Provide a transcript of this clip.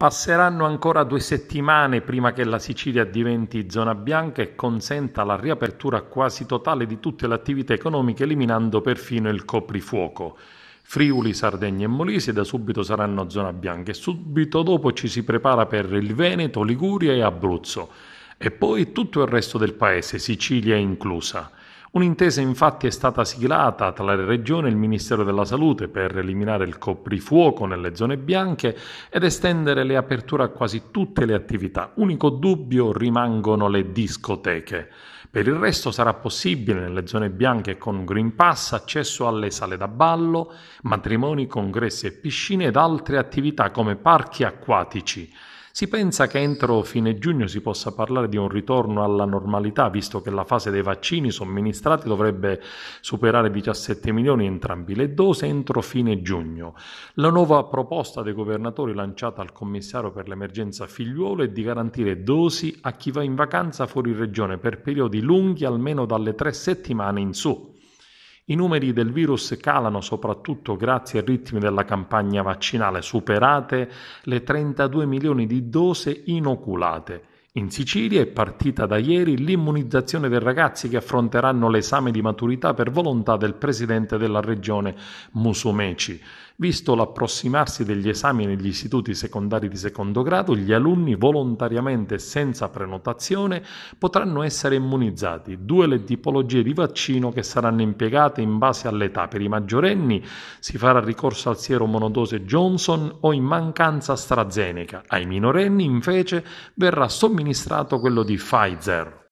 Passeranno ancora due settimane prima che la Sicilia diventi zona bianca e consenta la riapertura quasi totale di tutte le attività economiche, eliminando perfino il coprifuoco. Friuli, Sardegna e Molise da subito saranno zona bianca e subito dopo ci si prepara per il Veneto, Liguria e Abruzzo e poi tutto il resto del paese, Sicilia inclusa. Un'intesa infatti è stata siglata tra la Regione e il Ministero della Salute per eliminare il coprifuoco nelle zone bianche ed estendere le aperture a quasi tutte le attività. Unico dubbio rimangono le discoteche. Per il resto sarà possibile nelle zone bianche con Green Pass accesso alle sale da ballo, matrimoni, congressi e piscine ed altre attività come parchi acquatici. Si pensa che entro fine giugno si possa parlare di un ritorno alla normalità, visto che la fase dei vaccini somministrati dovrebbe superare 17 milioni entrambi le dose entro fine giugno. La nuova proposta dei governatori lanciata al commissario per l'emergenza figliuolo è di garantire dosi a chi va in vacanza fuori regione per periodi lunghi almeno dalle tre settimane in su. I numeri del virus calano soprattutto grazie ai ritmi della campagna vaccinale, superate le 32 milioni di dose inoculate. In Sicilia è partita da ieri l'immunizzazione dei ragazzi che affronteranno l'esame di maturità per volontà del presidente della regione Musumeci. Visto l'approssimarsi degli esami negli istituti secondari di secondo grado, gli alunni volontariamente e senza prenotazione potranno essere immunizzati. Due le tipologie di vaccino che saranno impiegate in base all'età. Per i maggiorenni si farà ricorso al siero monodose Johnson o in mancanza AstraZeneca. Ai minorenni invece verrà somministrato quello di Pfizer.